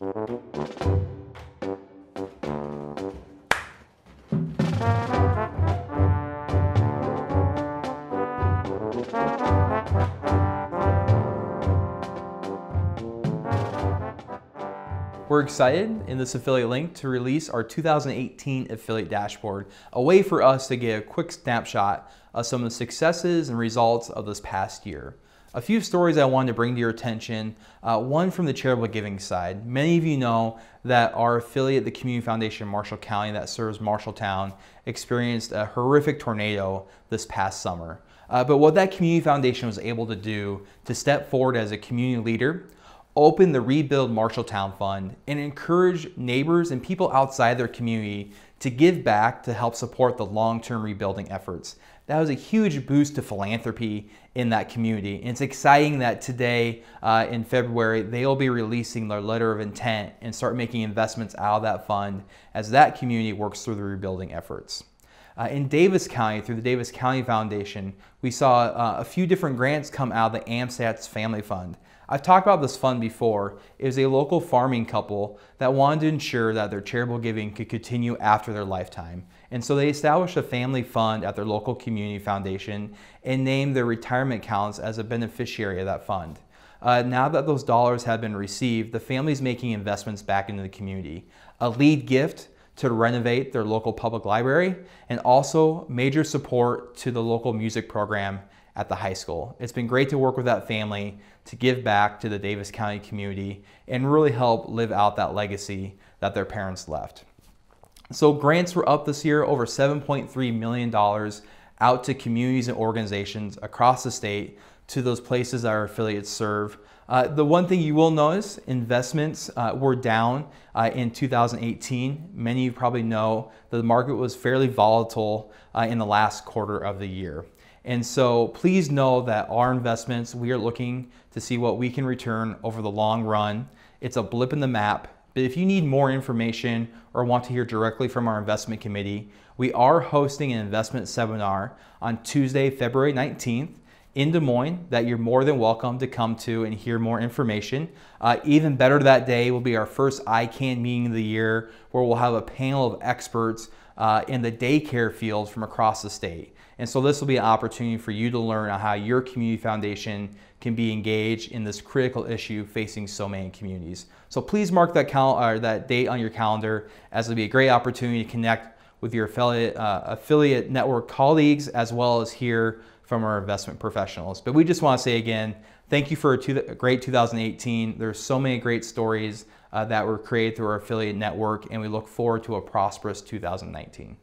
We're excited in this affiliate link to release our 2018 affiliate dashboard, a way for us to get a quick snapshot of some of the successes and results of this past year. A few stories I wanted to bring to your attention. Uh, one from the charitable giving side. Many of you know that our affiliate, the Community Foundation of Marshall County, that serves Marshalltown, experienced a horrific tornado this past summer. Uh, but what that community foundation was able to do to step forward as a community leader open the Rebuild Marshalltown Fund and encourage neighbors and people outside their community to give back to help support the long-term rebuilding efforts. That was a huge boost to philanthropy in that community. And it's exciting that today uh, in February, they'll be releasing their letter of intent and start making investments out of that fund as that community works through the rebuilding efforts. Uh, in Davis County, through the Davis County Foundation, we saw uh, a few different grants come out of the AMSAT's Family Fund. I've talked about this fund before. It was a local farming couple that wanted to ensure that their charitable giving could continue after their lifetime. And so they established a family fund at their local community foundation and named their retirement accounts as a beneficiary of that fund. Uh, now that those dollars have been received, the family's making investments back into the community. A lead gift to renovate their local public library and also major support to the local music program at the high school. It's been great to work with that family, to give back to the Davis County community, and really help live out that legacy that their parents left. So grants were up this year over $7.3 million out to communities and organizations across the state to those places our affiliates serve. Uh, the one thing you will notice, investments uh, were down uh, in 2018. Many of you probably know that the market was fairly volatile uh, in the last quarter of the year. And so please know that our investments, we are looking to see what we can return over the long run. It's a blip in the map. But if you need more information or want to hear directly from our investment committee, we are hosting an investment seminar on Tuesday, February 19th in Des Moines that you're more than welcome to come to and hear more information. Uh, even better that day will be our first ICANN meeting of the year where we'll have a panel of experts uh, in the daycare fields from across the state. And so this will be an opportunity for you to learn how your community foundation can be engaged in this critical issue facing so many communities. So please mark that, cal- uh, that date on your calendar as it'll be a great opportunity to connect with your affiliate, uh, affiliate network colleagues as well as hear from our investment professionals. But we just want to say again, thank you for a, two, a great 2018. There's so many great stories uh, that were created through our affiliate network, and we look forward to a prosperous 2019.